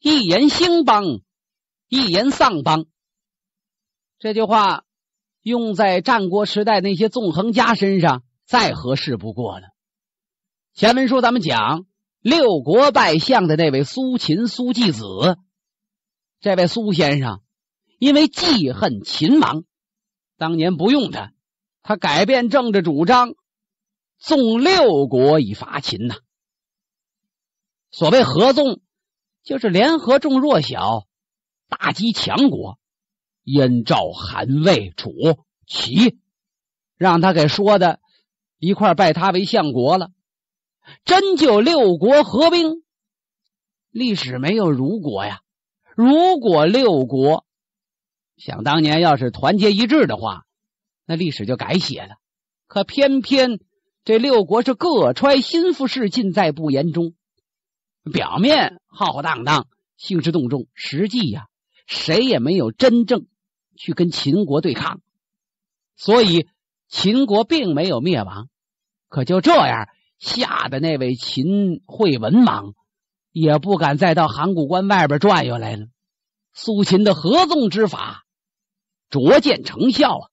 一言兴邦，一言丧邦。这句话用在战国时代那些纵横家身上，再合适不过了。前文书咱们讲六国拜相的那位苏秦苏季子，这位苏先生因为记恨秦王当年不用他，他改变政治主张，纵六国以伐秦呐。所谓合纵。就是联合众弱小，打击强国，燕赵韩魏楚齐，让他给说的，一块拜他为相国了。真就六国合兵，历史没有如果呀。如果六国想当年要是团结一致的话，那历史就改写了。可偏偏这六国是各揣心腹事，尽在不言中。表面浩浩荡荡、兴师动众，实际呀，谁也没有真正去跟秦国对抗，所以秦国并没有灭亡。可就这样，吓得那位秦惠文王也不敢再到函谷关外边转悠来了。苏秦的合纵之法卓见成效啊！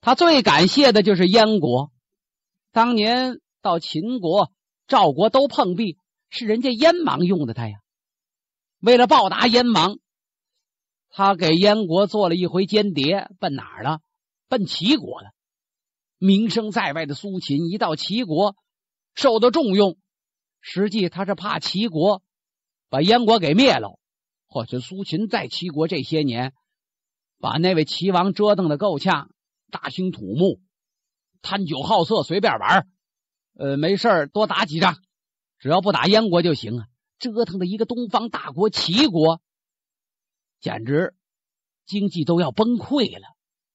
他最感谢的就是燕国，当年到秦国、赵国都碰壁。是人家燕王用的他呀，为了报答燕王，他给燕国做了一回间谍，奔哪儿了？奔齐国了。名声在外的苏秦一到齐国，受到重用，实际他是怕齐国把燕国给灭了。或者苏秦在齐国这些年，把那位齐王折腾的够呛，大兴土木，贪酒好色，随便玩儿，呃，没事儿多打几仗。只要不打燕国就行啊！折腾的一个东方大国齐国，简直经济都要崩溃了，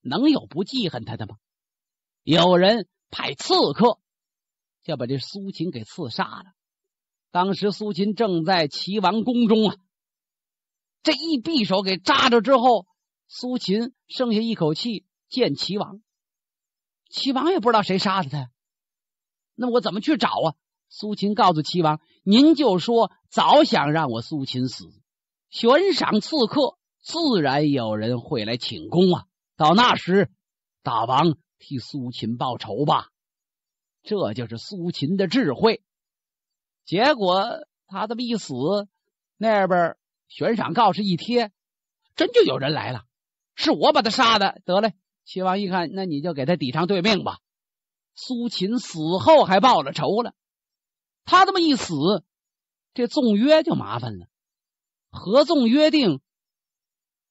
能有不记恨他的吗？有人派刺客要把这苏秦给刺杀了。当时苏秦正在齐王宫中啊，这一匕首给扎着之后，苏秦剩下一口气见齐王。齐王也不知道谁杀的他，那我怎么去找啊？苏秦告诉齐王：“您就说早想让我苏秦死，悬赏刺客，自然有人会来请功啊！到那时，大王替苏秦报仇吧。”这就是苏秦的智慧。结果他这么一死，那边悬赏告示一贴，真就有人来了。是我把他杀的，得嘞。齐王一看，那你就给他抵偿对命吧。苏秦死后还报了仇了。他这么一死，这纵约就麻烦了。合纵约定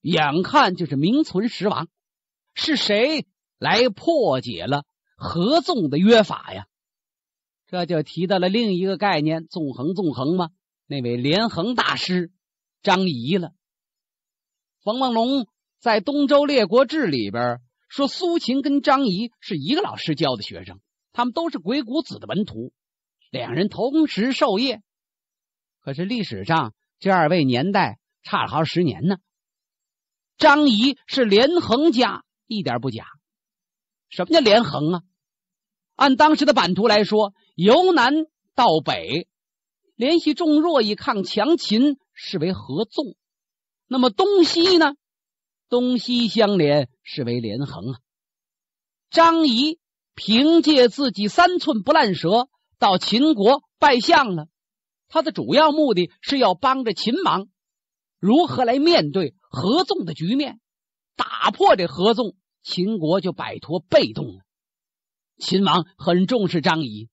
眼看就是名存实亡，是谁来破解了合纵的约法呀？这就提到了另一个概念——纵横纵横吗？那位连横大师张仪了。冯梦龙在《东周列国志》里边说，苏秦跟张仪是一个老师教的学生，他们都是鬼谷子的门徒。两人同时授业，可是历史上这二位年代差了好十年呢。张仪是连横家，一点不假。什么叫连横啊？按当时的版图来说，由南到北联系众弱以抗强秦，是为合纵；那么东西呢？东西相连，是为连横啊。张仪凭借自己三寸不烂舌。到秦国拜相呢，他的主要目的是要帮着秦王如何来面对合纵的局面，打破这合纵，秦国就摆脱被动了。秦王很重视张仪，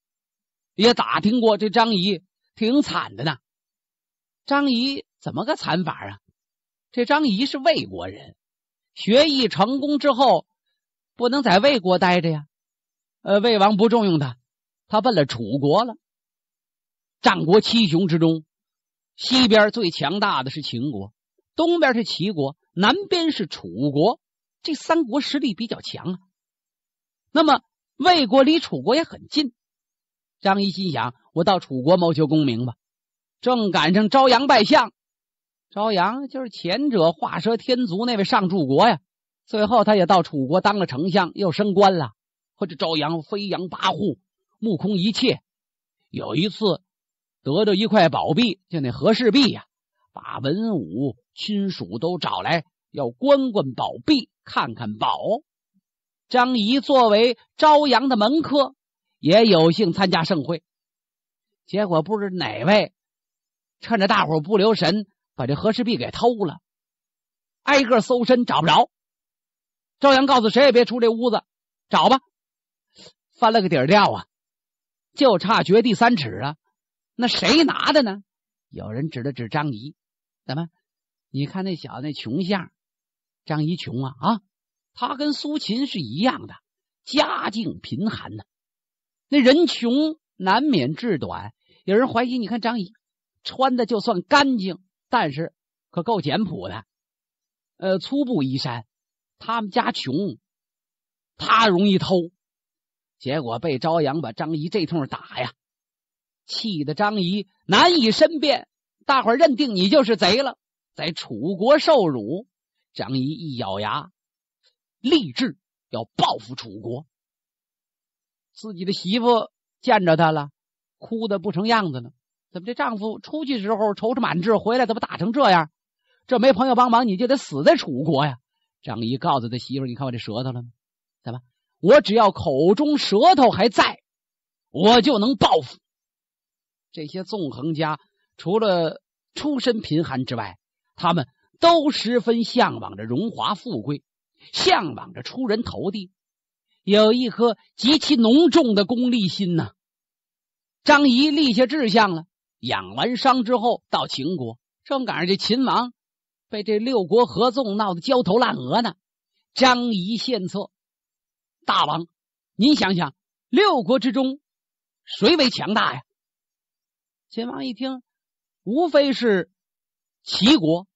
也打听过这张仪挺惨的呢。张仪怎么个惨法啊？这张仪是魏国人，学艺成功之后不能在魏国待着呀，呃，魏王不重用他。他奔了楚国了。战国七雄之中，西边最强大的是秦国，东边是齐国，南边是楚国。这三国实力比较强啊。那么魏国离楚国也很近。张仪心想：“我到楚国谋求功名吧。”正赶上朝阳拜相，朝阳就是前者画蛇添足那位上柱国呀。最后他也到楚国当了丞相，又升官了。或者朝阳飞扬跋扈。目空一切。有一次得到一块宝币，就那和氏璧呀，把文武亲属都找来，要观观宝璧，看看宝。张仪作为朝阳的门客，也有幸参加盛会。结果不知哪位趁着大伙不留神，把这和氏璧给偷了。挨个搜身找不着，朝阳告诉谁也别出这屋子，找吧。翻了个底儿掉啊！就差掘地三尺啊！那谁拿的呢？有人指了指张仪，怎么？你看那小子那穷相，张仪穷啊啊！他跟苏秦是一样的，家境贫寒呢。那人穷难免志短，有人怀疑。你看张仪穿的就算干净，但是可够简朴的，呃，粗布衣衫。他们家穷，他容易偷。结果被朝阳把张仪这通打呀，气得张仪难以申辩，大伙认定你就是贼了，在楚国受辱。张仪一咬牙，立志要报复楚国。自己的媳妇见着他了，哭的不成样子呢。怎么这丈夫出去时候踌躇满志，回来怎么打成这样？这没朋友帮忙，你就得死在楚国呀！张仪告诉他媳妇：“你看我这舌头了吗？”我只要口中舌头还在，我就能报复这些纵横家。除了出身贫寒之外，他们都十分向往着荣华富贵，向往着出人头地，有一颗极其浓重的功利心呢。张仪立下志向了，养完伤之后到秦国，正赶上这秦王被这六国合纵闹得焦头烂额呢。张仪献策。大王，您想想，六国之中谁为强大呀？秦王一听，无非是齐国、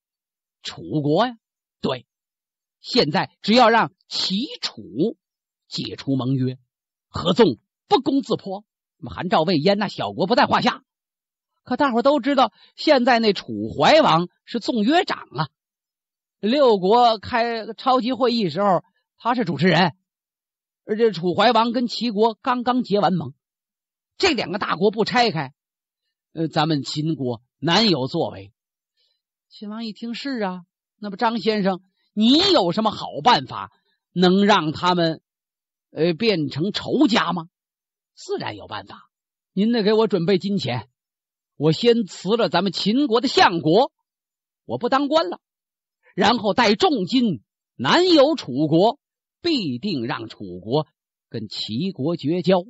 楚国呀。对，现在只要让齐楚解除盟约，合纵不攻自破。那么，韩赵魏燕那小国不在话下。可大伙都知道，现在那楚怀王是纵约长啊。六国开超级会议时候，他是主持人。而这楚怀王跟齐国刚刚结完盟，这两个大国不拆开，呃，咱们秦国难有作为。秦王一听是啊，那么张先生，你有什么好办法能让他们呃变成仇家吗？自然有办法，您得给我准备金钱，我先辞了咱们秦国的相国，我不当官了，然后带重金南游楚国。必定让楚国跟齐国绝交，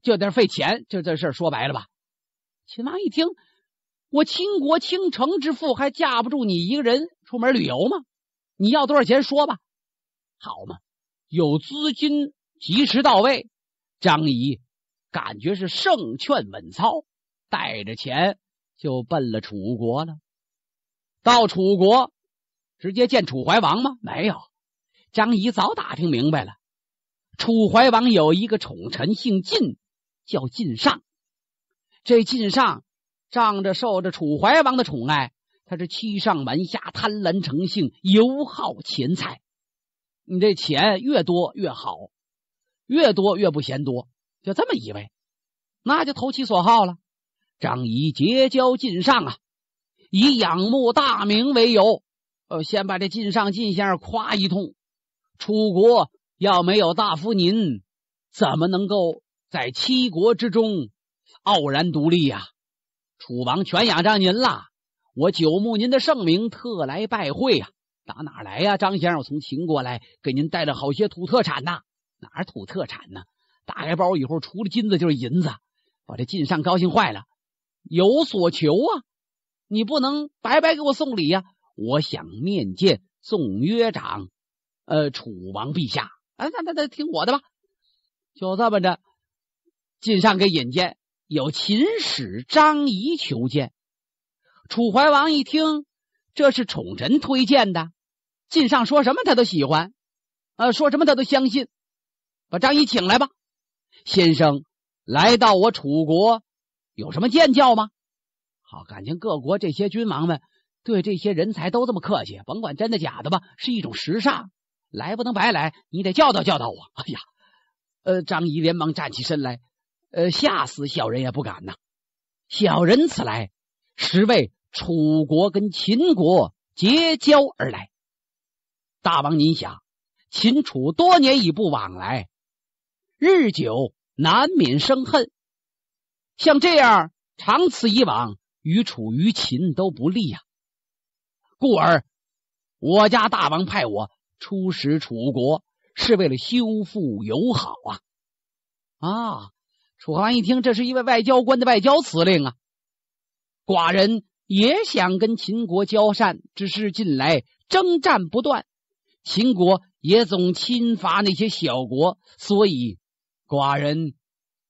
这点费钱，就这事说白了吧？秦王一听，我倾国倾城之富还架不住你一个人出门旅游吗？你要多少钱说吧，好嘛，有资金及时到位，张仪感觉是胜券稳操，带着钱就奔了楚国了。到楚国直接见楚怀王吗？没有。张仪早打听明白了，楚怀王有一个宠臣，姓晋，叫晋上。这晋上仗着受着楚怀王的宠爱，他是欺上瞒下，贪婪成性，尤好钱财。你这钱越多越好，越多越不嫌多，就这么一位，那就投其所好了。张仪结交晋上啊，以仰慕大名为由，呃，先把这晋上晋先生夸一通。楚国要没有大夫您，怎么能够在七国之中傲然独立呀？楚王全仰仗您了，我久慕您的盛名，特来拜会呀。打哪来呀，张先生？我从秦国来，给您带了好些土特产呐。哪土特产呢？打开包以后，除了金子就是银子，把这晋上高兴坏了。有所求啊，你不能白白给我送礼呀。我想面见宋约长。呃，楚王陛下，啊，那那那，听我的吧，就这么着。晋上给引荐，有秦使张仪求见。楚怀王一听，这是宠臣推荐的，晋上说什么他都喜欢，呃，说什么他都相信。把张仪请来吧，先生，来到我楚国，有什么见教吗？好，感情各国这些君王们对这些人才都这么客气，甭管真的假的吧，是一种时尚。来不能白来，你得教导教导我。哎呀，呃，张仪连忙站起身来，呃，吓死小人也不敢呐。小人此来，实为楚国跟秦国结交而来。大王您想，秦楚多年已不往来，日久难免生恨，像这样长此以往，于楚于秦都不利呀。故而，我家大王派我。出使楚国是为了修复友好啊！啊，楚王一听，这是一位外交官的外交辞令啊！寡人也想跟秦国交善，只是近来征战不断，秦国也总侵伐那些小国，所以寡人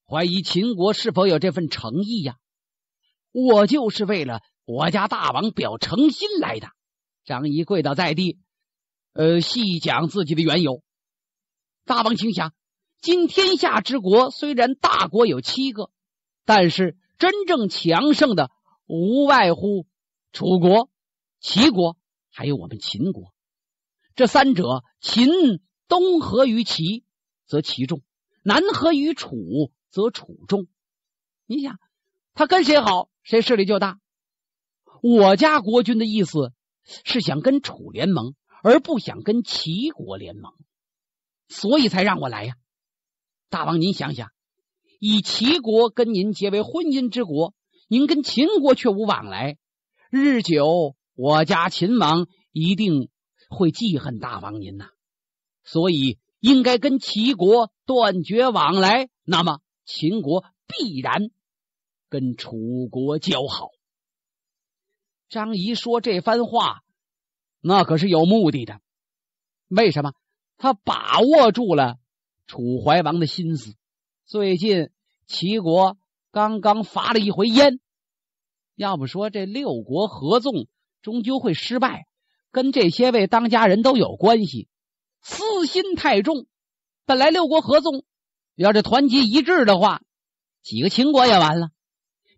怀疑秦国是否有这份诚意呀！我就是为了我家大王表诚心来的。张仪跪倒在地。呃，细讲自己的缘由。大王，请想，今天下之国虽然大国有七个，但是真正强盛的无外乎楚国、齐国，还有我们秦国。这三者，秦东合于齐，则齐重；南合于楚，则楚重。你想，他跟谁好，谁势力就大。我家国君的意思是想跟楚联盟。而不想跟齐国联盟，所以才让我来呀。大王，您想想，以齐国跟您结为婚姻之国，您跟秦国却无往来，日久，我家秦王一定会记恨大王您呐。所以，应该跟齐国断绝往来，那么秦国必然跟楚国交好。张仪说这番话。那可是有目的的。为什么？他把握住了楚怀王的心思。最近齐国刚刚伐了一回燕，要不说这六国合纵终究会失败，跟这些位当家人都有关系。私心太重，本来六国合纵要是团结一致的话，几个秦国也完了。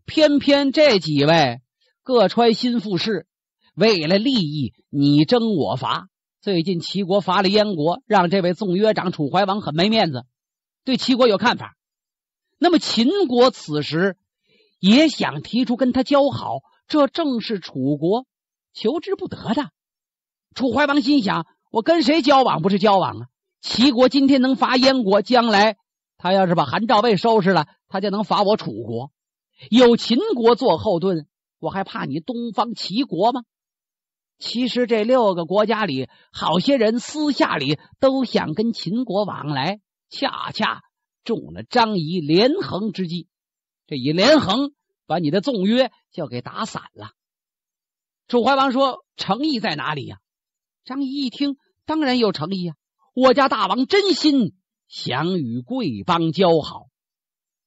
偏偏这几位各揣心腹事。为了利益，你争我伐。最近齐国伐了燕国，让这位纵约长楚怀王很没面子，对齐国有看法。那么秦国此时也想提出跟他交好，这正是楚国求之不得的。楚怀王心想：我跟谁交往不是交往啊？齐国今天能伐燕国，将来他要是把韩赵魏收拾了，他就能伐我楚国。有秦国做后盾，我还怕你东方齐国吗？其实这六个国家里，好些人私下里都想跟秦国往来，恰恰中了张仪连横之计。这一连横，把你的纵约就给打散了。楚怀王说：“诚意在哪里呀？”张仪一听，当然有诚意啊！我家大王真心想与贵邦交好，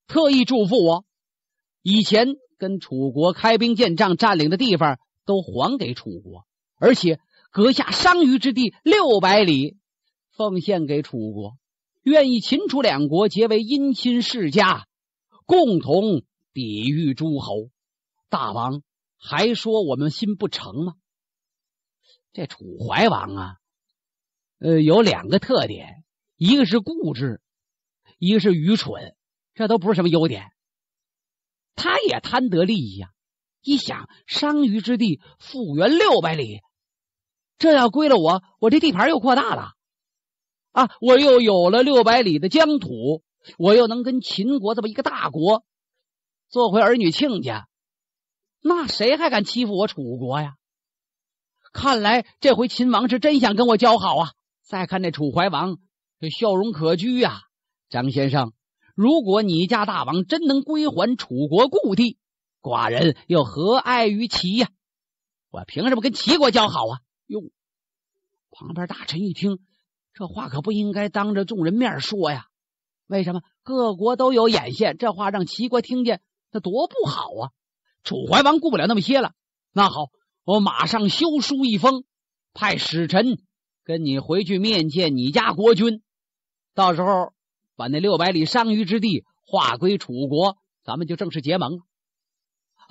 特意嘱咐我，以前跟楚国开兵建仗占领的地方，都还给楚国。而且，阁下商于之地六百里，奉献给楚国，愿意秦楚两国结为姻亲世家，共同抵御诸侯。大王还说我们心不诚吗？这楚怀王啊，呃，有两个特点，一个是固执，一个是愚蠢，这都不是什么优点。他也贪得利益呀。一想，商于之地复原六百里，这要归了我，我这地盘又扩大了啊！我又有了六百里的疆土，我又能跟秦国这么一个大国做回儿女亲家，那谁还敢欺负我楚国呀？看来这回秦王是真想跟我交好啊！再看那楚怀王，这笑容可掬呀，张先生，如果你家大王真能归还楚国故地，寡人又何碍于齐呀？我凭什么跟齐国交好啊？哟，旁边大臣一听这话，可不应该当着众人面说呀。为什么各国都有眼线？这话让齐国听见，那多不好啊！楚怀王顾不了那么些了。那好，我马上修书一封，派使臣跟你回去面见你家国君。到时候把那六百里商于之地划归楚国，咱们就正式结盟了。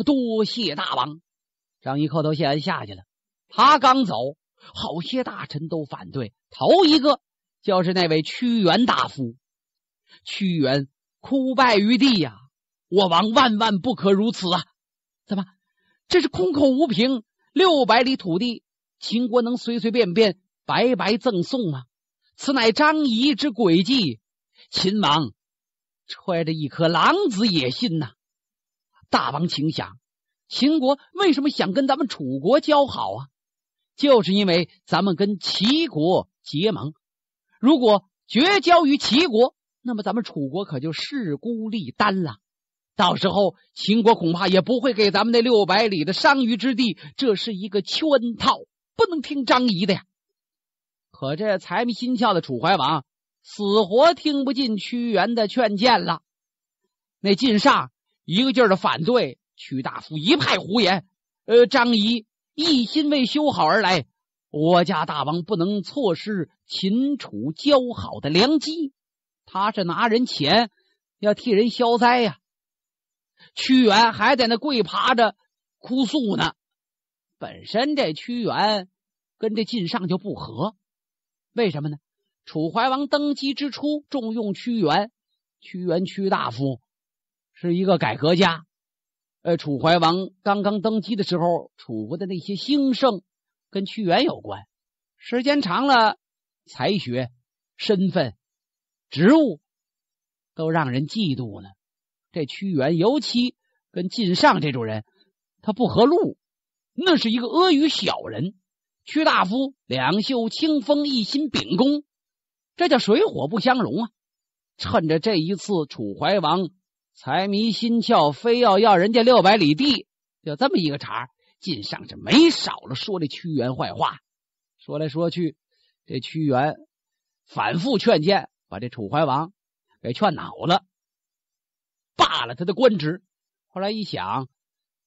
多谢大王，张仪叩头谢恩下去了。他刚走，好些大臣都反对，头一个就是那位屈原大夫。屈原哭败于地呀：“我王万万不可如此啊！怎么这是空口无凭？六百里土地，秦国能随随便便白白赠送吗？此乃张仪之诡计，秦王揣着一颗狼子野心呐！”大王，请想，秦国为什么想跟咱们楚国交好啊？就是因为咱们跟齐国结盟。如果绝交于齐国，那么咱们楚国可就势孤力单了。到时候秦国恐怕也不会给咱们那六百里的商于之地。这是一个圈套，不能听张仪的呀。可这财迷心窍的楚怀王，死活听不进屈原的劝谏了。那晋上。一个劲儿的反对屈大夫一派胡言，呃，张仪一心为修好而来，我家大王不能错失秦楚交好的良机。他是拿人钱要替人消灾呀。屈原还在那跪爬着哭诉呢。本身这屈原跟这晋上就不和，为什么呢？楚怀王登基之初重用屈原，屈原屈大夫。是一个改革家，呃，楚怀王刚刚登基的时候，楚国的那些兴盛跟屈原有关。时间长了，才学、身份、职务都让人嫉妒了。这屈原尤其跟靳尚这种人，他不合路，那是一个阿谀小人。屈大夫两袖清风，一心秉公，这叫水火不相容啊！趁着这一次楚怀王。财迷心窍，非要要人家六百里地，就这么一个茬儿。晋上就没少了说这屈原坏话。说来说去，这屈原反复劝谏，把这楚怀王给劝恼了，罢了他的官职。后来一想，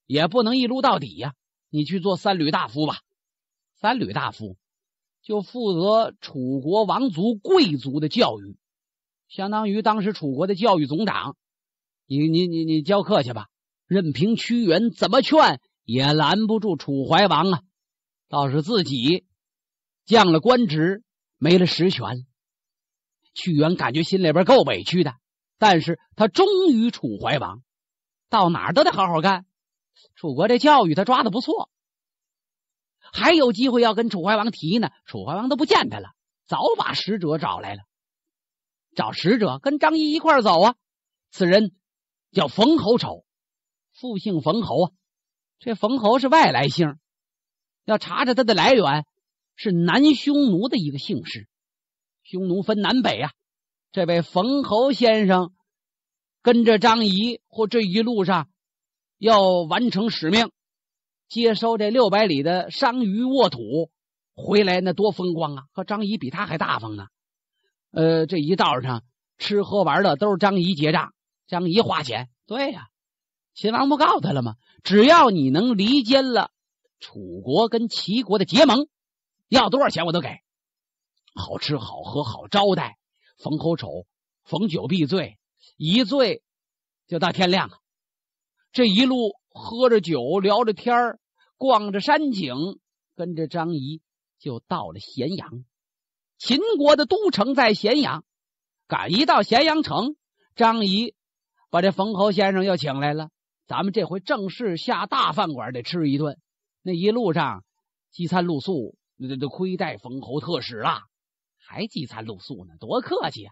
也不能一撸到底呀，你去做三闾大夫吧。三闾大夫就负责楚国王族贵族的教育，相当于当时楚国的教育总长。你你你你教课去吧，任凭屈原怎么劝，也拦不住楚怀王啊。倒是自己降了官职，没了实权，屈原感觉心里边够委屈的。但是他忠于楚怀王，到哪儿都得好好干。楚国这教育他抓的不错，还有机会要跟楚怀王提呢。楚怀王都不见他了，早把使者找来了，找使者跟张仪一块走啊。此人。叫冯侯丑，复姓冯侯啊。这冯侯是外来姓，要查查他的来源，是南匈奴的一个姓氏。匈奴分南北啊。这位冯侯先生跟着张仪，或这一路上要完成使命，接收这六百里的商于沃土回来，那多风光啊！和张仪比他还大方呢。呃，这一道上吃喝玩乐都是张仪结账。张仪花钱，对呀，秦王不告诉他了吗？只要你能离间了楚国跟齐国的结盟，要多少钱我都给，好吃好喝好招待，逢口丑逢酒必醉，一醉就到天亮。这一路喝着酒聊着天逛着山景，跟着张仪就到了咸阳。秦国的都城在咸阳，赶一到咸阳城，张仪。把这冯侯先生又请来了，咱们这回正式下大饭馆得吃一顿。那一路上饥餐露宿，那那亏待冯侯特使了，还饥餐露宿呢，多客气！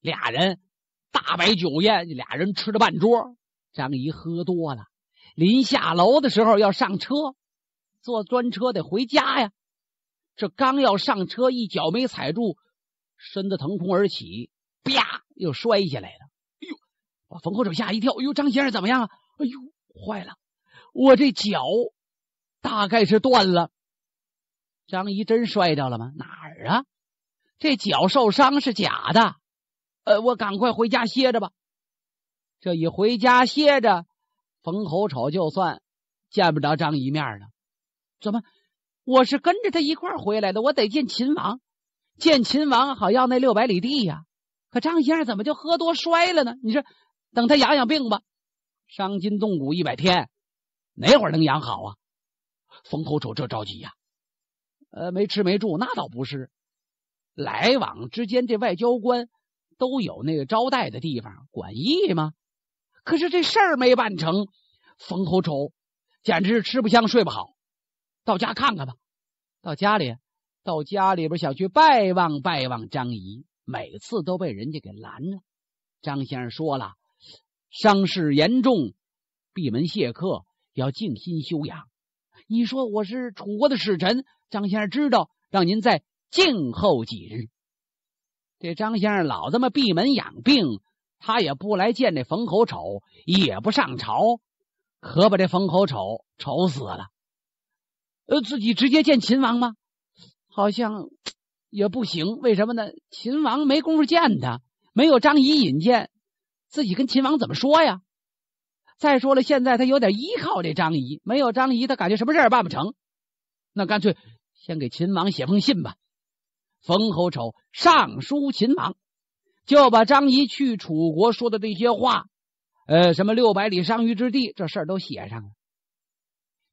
俩人大摆酒宴，俩人吃了半桌。张仪喝多了，临下楼的时候要上车，坐专车得回家呀。这刚要上车，一脚没踩住，身子腾空而起，啪，又摔下来了。把冯侯丑吓一跳！哎呦，张先生怎么样？啊？哎呦，坏了！我这脚大概是断了。张仪真摔着了吗？哪儿啊？这脚受伤是假的。呃，我赶快回家歇着吧。这一回家歇着，冯侯丑就算见不着张仪面了。怎么？我是跟着他一块回来的，我得见秦王，见秦王好要那六百里地呀。可张先生怎么就喝多摔了呢？你说？等他养养病吧，伤筋动骨一百天，哪会儿能养好啊？冯侯丑这着急呀，呃，没吃没住，那倒不是，来往之间这外交官都有那个招待的地方，管义吗？可是这事没办成，冯侯丑简直是吃不香睡不好。到家看看吧，到家里，到家里边想去拜望拜望张仪，每次都被人家给拦着。张先生说了。伤势严重，闭门谢客，要静心休养。你说我是楚国的使臣，张先生知道，让您再静候几日。这张先生老这么闭门养病，他也不来见这冯侯丑，也不上朝，可把这冯侯丑愁死了。呃，自己直接见秦王吗？好像也不行。为什么呢？秦王没工夫见他，没有张仪引荐。自己跟秦王怎么说呀？再说了，现在他有点依靠这张仪，没有张仪，他感觉什么事儿也办不成。那干脆先给秦王写封信吧。冯侯丑上书秦王，就把张仪去楚国说的这些话，呃，什么六百里商于之地这事儿都写上了。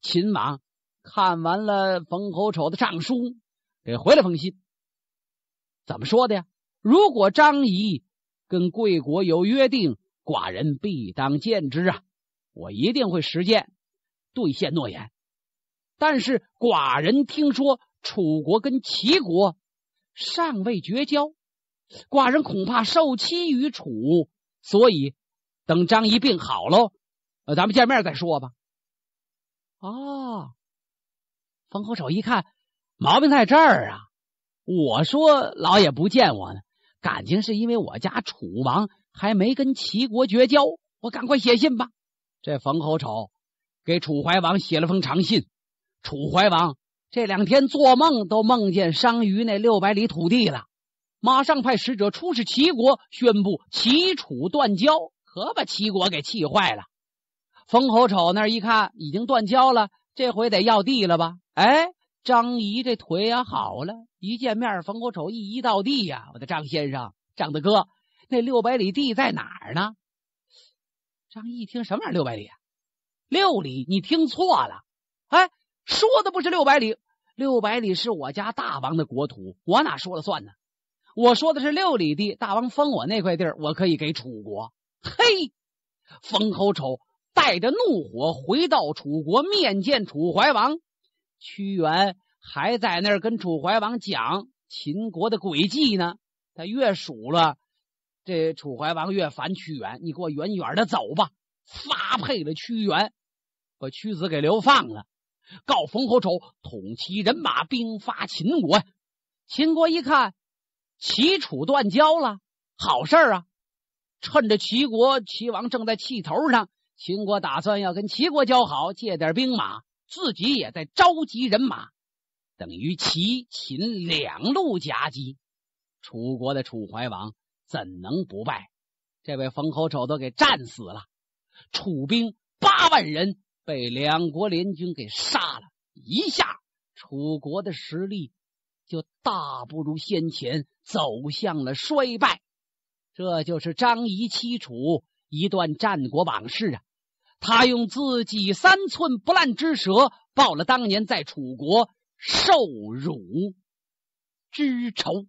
秦王看完了冯侯丑的上书，给回了封信，怎么说的呀？如果张仪。跟贵国有约定，寡人必当见之啊！我一定会实践兑现诺言。但是，寡人听说楚国跟齐国尚未绝交，寡人恐怕受欺于楚，所以等张仪病好喽，咱们见面再说吧。啊！冯侯手一看，毛病在这儿啊！我说老也不见我呢。感情是因为我家楚王还没跟齐国绝交，我赶快写信吧。这冯侯丑给楚怀王写了封长信，楚怀王这两天做梦都梦见商于那六百里土地了，马上派使者出使齐国，宣布齐楚断交，可把齐国给气坏了。冯侯丑那一看已经断交了，这回得要地了吧？哎。张仪这腿也好了，一见面，冯侯丑一一到地呀，我的张先生、张大哥，那六百里地在哪儿呢？张仪一听，什么玩意儿六百里？六里，你听错了。哎，说的不是六百里，六百里是我家大王的国土，我哪说了算呢？我说的是六里地，大王封我那块地，我可以给楚国。嘿，冯侯丑带着怒火回到楚国，面见楚怀王。屈原还在那儿跟楚怀王讲秦国的诡计呢，他越数了，这楚怀王越烦屈原，你给我远远的走吧。发配了屈原，把屈子给流放了。告冯侯丑，统齐人马兵发秦国。秦国一看，齐楚断交了，好事啊！趁着齐国齐王正在气头上，秦国打算要跟齐国交好，借点兵马。自己也在召集人马，等于齐、秦两路夹击楚国的楚怀王，怎能不败？这位冯侯丑都给战死了，楚兵八万人被两国联军给杀了一下，楚国的实力就大不如先前，走向了衰败。这就是张仪欺楚一段战国往事啊。他用自己三寸不烂之舌报了当年在楚国受辱之仇。